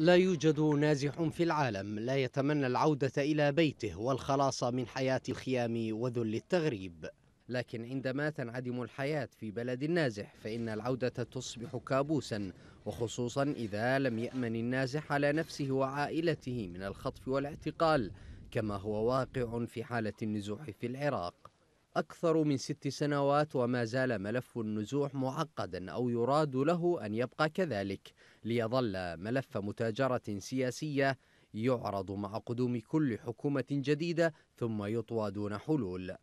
لا يوجد نازح في العالم لا يتمنى العودة إلى بيته والخلاص من حياة الخيام وذل التغريب لكن عندما تنعدم الحياة في بلد النازح فإن العودة تصبح كابوسا وخصوصا إذا لم يأمن النازح على نفسه وعائلته من الخطف والاعتقال كما هو واقع في حالة النزوح في العراق أكثر من ست سنوات وما زال ملف النزوح معقدا أو يراد له أن يبقى كذلك ليظل ملف متاجرة سياسية يعرض مع قدوم كل حكومة جديدة ثم يطوى دون حلول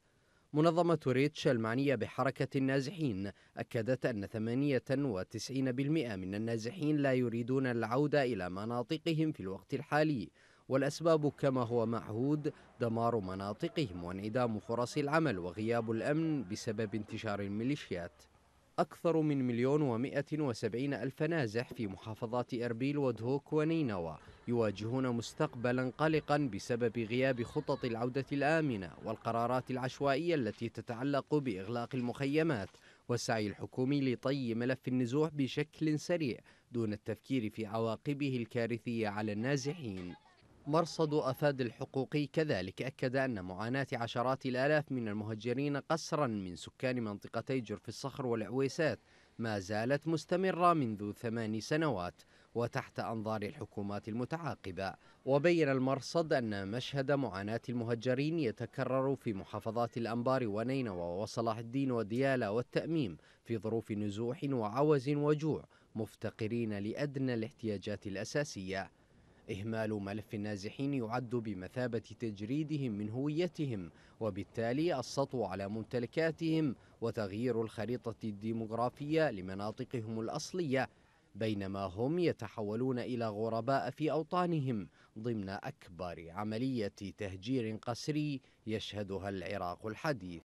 منظمة ريتش المعنية بحركة النازحين أكدت أن 98% من النازحين لا يريدون العودة إلى مناطقهم في الوقت الحالي والأسباب كما هو معهود دمار مناطقهم وانعدام فرص العمل وغياب الأمن بسبب انتشار الميليشيات أكثر من مليون ومئة وسبعين ألف نازح في محافظات أربيل ودهوك ونينوى يواجهون مستقبلا قلقا بسبب غياب خطط العودة الآمنة والقرارات العشوائية التي تتعلق بإغلاق المخيمات والسعي الحكومي لطي ملف النزوح بشكل سريع دون التفكير في عواقبه الكارثية على النازحين مرصد أفاد الحقوقي كذلك أكد أن معاناة عشرات الآلاف من المهجرين قسرا من سكان منطقتي جرف الصخر والعويسات ما زالت مستمرة منذ ثمان سنوات وتحت أنظار الحكومات المتعاقبة وبين المرصد أن مشهد معاناة المهجرين يتكرر في محافظات الأنبار ونينوى وصلاح الدين وديالى والتأميم في ظروف نزوح وعوز وجوع مفتقرين لأدنى الاحتياجات الأساسية إهمال ملف النازحين يعد بمثابة تجريدهم من هويتهم وبالتالي السطو على ممتلكاتهم وتغيير الخريطة الديمغرافية لمناطقهم الأصلية بينما هم يتحولون إلى غرباء في أوطانهم ضمن أكبر عملية تهجير قسري يشهدها العراق الحديث